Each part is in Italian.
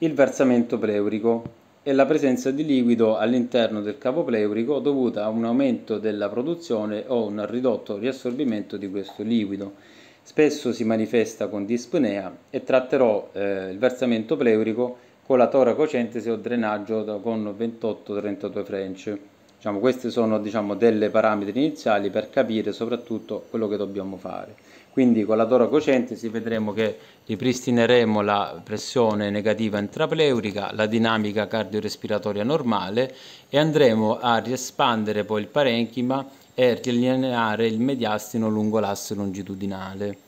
il versamento pleurico e la presenza di liquido all'interno del capo pleurico dovuta a un aumento della produzione o un ridotto riassorbimento di questo liquido. Spesso si manifesta con dispnea e tratterò eh, il versamento pleurico con la toracocentesi o drenaggio con 28-32 French. Diciamo, questi sono diciamo, delle parametri iniziali per capire soprattutto quello che dobbiamo fare. Quindi con la toracocentesi vedremo che ripristineremo la pressione negativa intrapleurica, la dinamica cardiorespiratoria normale e andremo a riespandere poi il parenchima e riallineare il mediastino lungo l'asse longitudinale.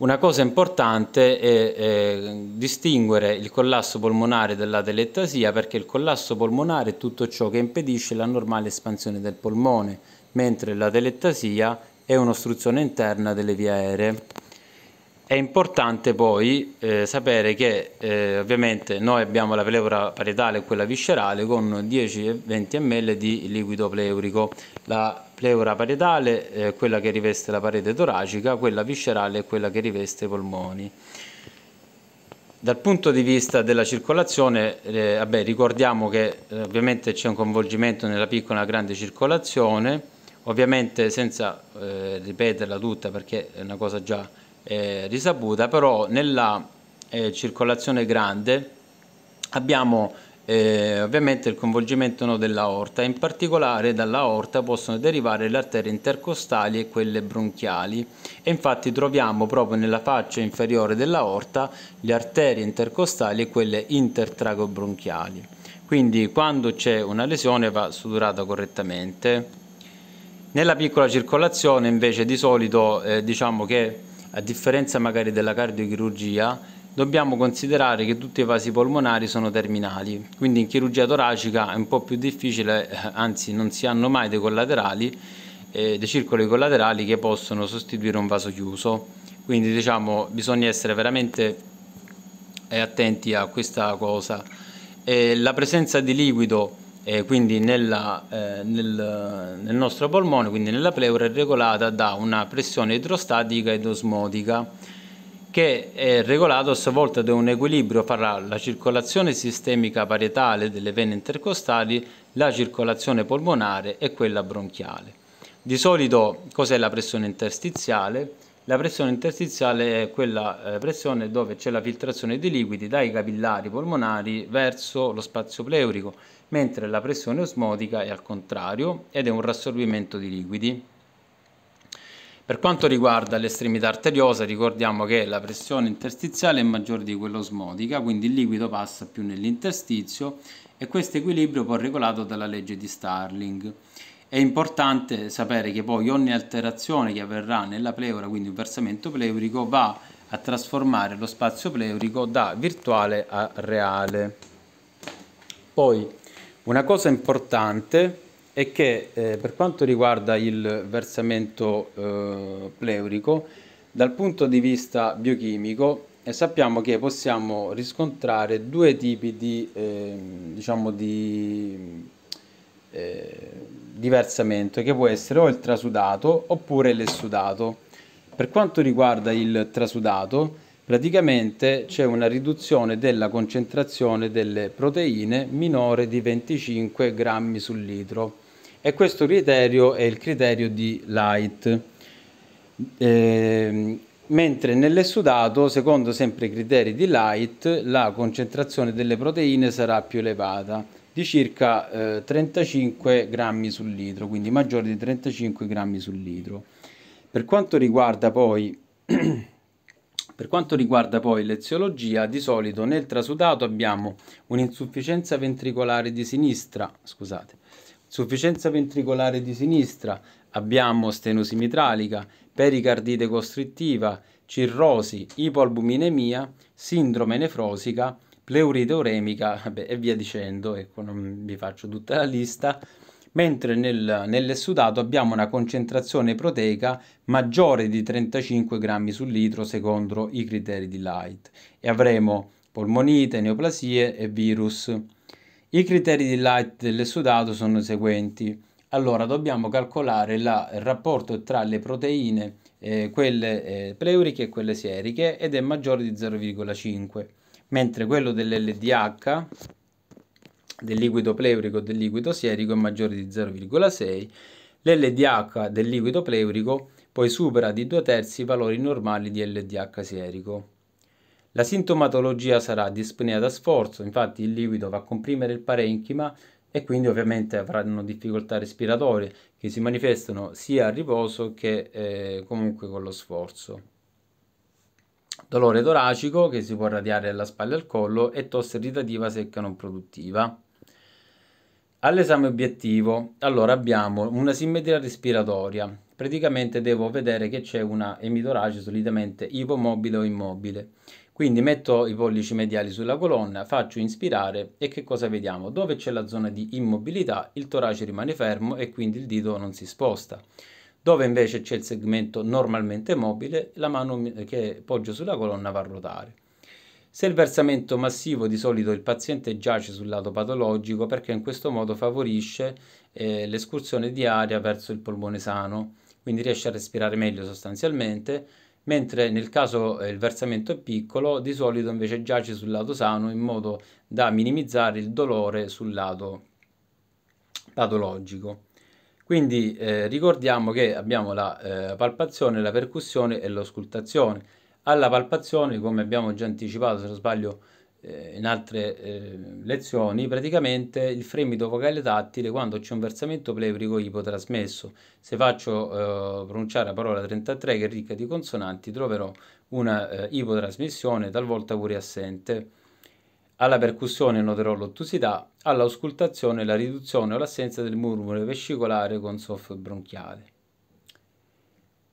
Una cosa importante è eh, distinguere il collasso polmonare dalla telettasia perché il collasso polmonare è tutto ciò che impedisce la normale espansione del polmone, mentre la telettasia è un'ostruzione interna delle vie aeree. È importante poi eh, sapere che eh, ovviamente noi abbiamo la pleura parietale e quella viscerale con 10 20 ml di liquido pleurico. La pleura parietale è eh, quella che riveste la parete toracica, quella viscerale è quella che riveste i polmoni. Dal punto di vista della circolazione, eh, vabbè, ricordiamo che eh, ovviamente c'è un coinvolgimento nella piccola e nella grande circolazione, ovviamente senza eh, ripeterla tutta perché è una cosa già eh, risaputa, però nella eh, circolazione grande abbiamo eh, ovviamente il coinvolgimento no, dell'aorta, in particolare dall'aorta possono derivare le arterie intercostali e quelle bronchiali e infatti troviamo proprio nella faccia inferiore dell'aorta le arterie intercostali e quelle intertragobronchiali. Quindi quando c'è una lesione va suturata correttamente. Nella piccola circolazione invece di solito eh, diciamo che a differenza magari della cardiochirurgia, dobbiamo considerare che tutti i vasi polmonari sono terminali, quindi in chirurgia toracica è un po' più difficile, eh, anzi non si hanno mai dei collaterali, eh, dei circoli collaterali che possono sostituire un vaso chiuso. Quindi diciamo bisogna essere veramente eh, attenti a questa cosa. Eh, la presenza di liquido eh, quindi nella, eh, nel, nel, nostro polmone, quindi nella pleura, è regolata da una pressione idrostatica ed osmotica che è regolata volta da un equilibrio fra la circolazione sistemica parietale delle vene intercostali, la circolazione polmonare e quella bronchiale. Di solito cos'è la pressione interstiziale? La pressione interstiziale è quella eh, pressione dove c'è la filtrazione di liquidi dai capillari polmonari verso lo spazio pleurico, mentre la pressione osmotica è al contrario ed è un rassorbimento di liquidi. Per quanto riguarda l'estremità arteriosa, ricordiamo che la pressione interstiziale è maggiore di quella osmotica, quindi il liquido passa più nell'interstizio e questo equilibrio poi è regolato dalla legge di Starling. È importante sapere che poi ogni alterazione che avverrà nella pleura, quindi un versamento pleurico, va a trasformare lo spazio pleurico da virtuale a reale. Poi una cosa importante è che eh, per quanto riguarda il versamento eh, pleurico, dal punto di vista biochimico eh, sappiamo che possiamo riscontrare due tipi di, eh, diciamo di eh, diversamente, che può essere o il trasudato oppure l'essudato. Per quanto riguarda il trasudato, praticamente c'è una riduzione della concentrazione delle proteine minore di 25 grammi sul litro e questo criterio è il criterio di Light. Eh, mentre nell'essudato, secondo sempre i criteri di Light, la concentrazione delle proteine sarà più elevata di circa eh, 35 grammi sul litro, quindi maggiore di 35 grammi sul litro. Per quanto riguarda poi Per quanto riguarda poi l'eziologia, di solito nel trasudato abbiamo un'insufficienza ventricolare di sinistra, scusate, insufficienza ventricolare di sinistra, abbiamo stenosi mitralica, pericardite costrittiva, cirrosi, ipoalbuminemia, sindrome nefrosica, l'eurideuremica vabbè, e via dicendo, ecco, non vi faccio tutta la lista, mentre nel, nell'essudato abbiamo una concentrazione proteica maggiore di 35 grammi sul litro secondo i criteri di Light e avremo polmonite, neoplasie e virus. I criteri di Light dell'essudato sono i seguenti. Allora dobbiamo calcolare la, il rapporto tra le proteine, eh, quelle eh, pleuriche e quelle sieriche ed è maggiore di 0,5 mentre quello dell'LDH del liquido pleurico e del liquido sierico è maggiore di 0,6, l'LDH del liquido pleurico poi supera di due terzi i valori normali di LDH sierico. La sintomatologia sarà dispnea da sforzo, infatti il liquido va a comprimere il parenchima e quindi ovviamente avranno difficoltà respiratorie che si manifestano sia a riposo che eh, comunque con lo sforzo dolore toracico che si può radiare alla spalla e al collo e tosse irritativa secca non produttiva. All'esame obiettivo, allora abbiamo una simmetria respiratoria, praticamente devo vedere che c'è una emitorace solitamente ipomobile o immobile. Quindi metto i pollici mediali sulla colonna, faccio inspirare e che cosa vediamo? Dove c'è la zona di immobilità il torace rimane fermo e quindi il dito non si sposta dove invece c'è il segmento normalmente mobile, la mano che poggia sulla colonna va a ruotare. Se il versamento massivo di solito il paziente giace sul lato patologico perché in questo modo favorisce eh, l'escursione di aria verso il polmone sano, quindi riesce a respirare meglio sostanzialmente, mentre nel caso eh, il versamento è piccolo di solito invece giace sul lato sano in modo da minimizzare il dolore sul lato patologico. Quindi eh, ricordiamo che abbiamo la eh, palpazione, la percussione e l'oscultazione. Alla palpazione, come abbiamo già anticipato se non sbaglio eh, in altre eh, lezioni, praticamente il fremito vocale tattile quando c'è un versamento pleurico ipotrasmesso. Se faccio eh, pronunciare la parola 33 che è ricca di consonanti troverò una eh, ipotrasmissione talvolta pure assente alla percussione noterò l'ottusità, all'auscultazione la riduzione o l'assenza del murmure vescicolare con bronchiale.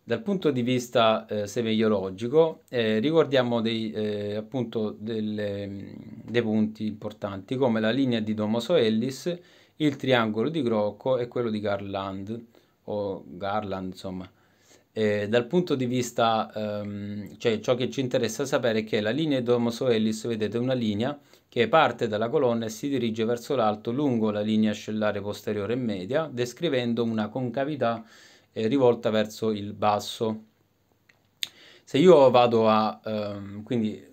Dal punto di vista eh, semeiologico eh, ricordiamo dei, eh, appunto delle, mm, dei punti importanti come la linea di Domoso Ellis, il triangolo di Grocco e quello di Garland o Garland insomma. Eh, dal punto di vista, ehm, cioè ciò che ci interessa sapere è che la linea di Domosoellis, vedete, è una linea che parte dalla colonna e si dirige verso l'alto lungo la linea ascellare posteriore e media, descrivendo una concavità eh, rivolta verso il basso. Se io vado a ehm, quindi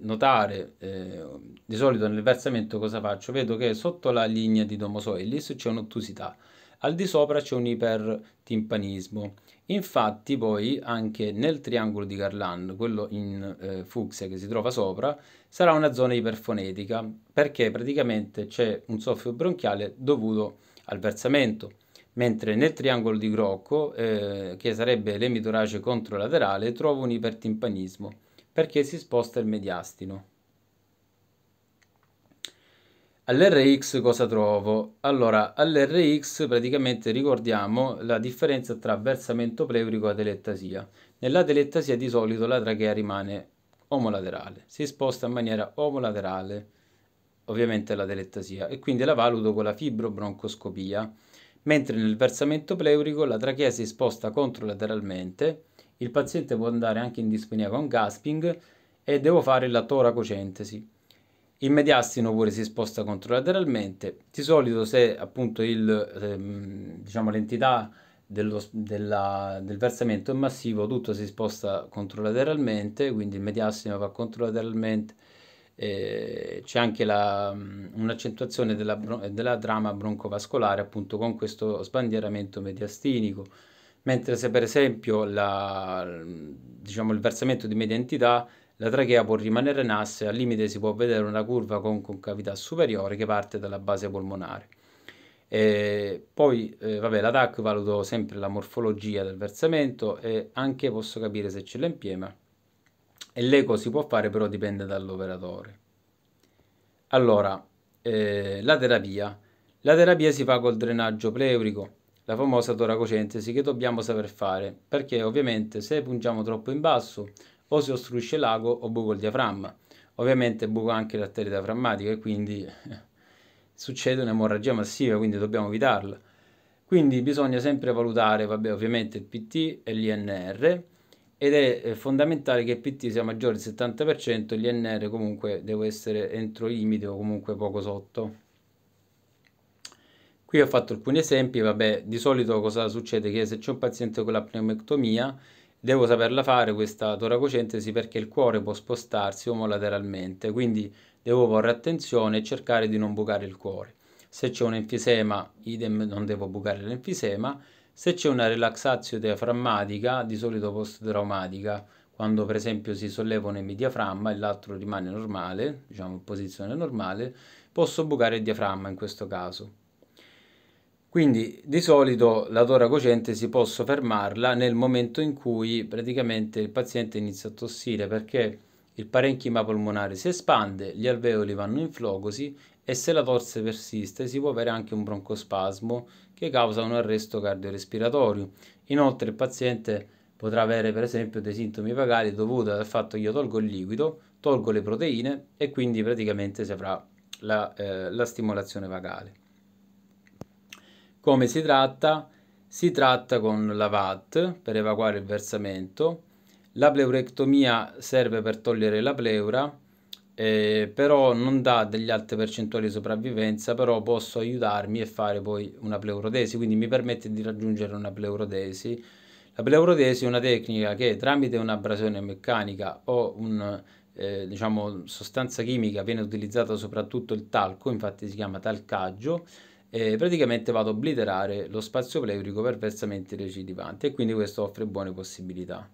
notare, eh, di solito nel versamento cosa faccio? Vedo che sotto la linea di Domosoellis c'è un'ottusità al di sopra c'è un ipertimpanismo. Infatti poi anche nel triangolo di Garland, quello in eh, fucsia che si trova sopra, sarà una zona iperfonetica perché praticamente c'è un soffio bronchiale dovuto al versamento mentre nel triangolo di Grocco, eh, che sarebbe l'emitorace controlaterale, trovo un ipertimpanismo, perché si sposta il mediastino. All'RX cosa trovo? Allora, all'RX praticamente ricordiamo la differenza tra versamento pleurico e atelectasia. Nell'atelectasia di solito la trachea rimane omolaterale, si sposta in maniera omolaterale, ovviamente l'atelectasia, e quindi la valuto con la fibrobroncoscopia, mentre nel versamento pleurico la trachea si sposta controlateralmente, il paziente può andare anche in dispnea con gasping e devo fare la toracocentesi. Il mediastino pure si sposta controlateralmente, di solito se appunto il, ehm, diciamo, l'entità dello, della, del versamento è massivo, tutto si sposta controlateralmente, quindi il mediastino va controlateralmente, eh, c'è anche la, un'accentuazione della, della trama broncovascolare appunto con questo sbandieramento mediastinico, mentre se per esempio la, diciamo, il versamento di media entità la trachea può rimanere in asse al limite si può vedere una curva con concavità superiore che parte dalla base polmonare. E poi, eh, vabbè, la TAC valuto sempre la morfologia del versamento e anche posso capire se c'è l'empiema. E l'eco si può fare, però dipende dall'operatore. Allora, eh, la terapia. La terapia si fa col drenaggio pleurico, la famosa toracocentesi che dobbiamo saper fare, perché ovviamente se pungiamo troppo in basso o si ostruisce l'ago o buco il diaframma. Ovviamente buco anche l'arteria diaframmatica e quindi eh, succede un'emorragia massiva, quindi dobbiamo evitarla. Quindi bisogna sempre valutare, vabbè, ovviamente il PT e l'INR ed è eh, fondamentale che il PT sia maggiore del 70% e l'INR comunque deve essere entro limite o comunque poco sotto. Qui ho fatto alcuni esempi, vabbè, di solito cosa succede? Che se c'è un paziente con la pneumectomia Devo saperla fare questa toracocentesi perché il cuore può spostarsi omolateralmente, quindi devo porre attenzione e cercare di non bucare il cuore. Se c'è un enfisema, idem non devo bucare l'enfisema. Se c'è una relaxazione diaframmatica, di solito post-traumatica, quando per esempio si sollevano il diaframma e l'altro rimane normale, diciamo in posizione normale, posso bucare il diaframma in questo caso. Quindi di solito la tora cocente si può soffermarla nel momento in cui praticamente il paziente inizia a tossire perché il parenchima polmonare si espande, gli alveoli vanno in flogosi e se la torse persiste si può avere anche un broncospasmo che causa un arresto cardiorespiratorio. Inoltre il paziente potrà avere per esempio dei sintomi vagali dovuti al fatto che io tolgo il liquido, tolgo le proteine e quindi praticamente si avrà la, eh, la stimolazione vagale. Come si tratta? Si tratta con la VAT per evacuare il versamento, la pleurectomia serve per togliere la pleura, eh, però non dà degli alte percentuali di sopravvivenza, però posso aiutarmi e fare poi una pleurodesi, quindi mi permette di raggiungere una pleurodesi. La pleurodesi è una tecnica che tramite un'abrasione meccanica o un, eh, diciamo, sostanza chimica viene utilizzata soprattutto il talco, infatti si chiama talcaggio, eh, praticamente vado a obliterare lo spazio pleurico perversamente recidivante e quindi questo offre buone possibilità.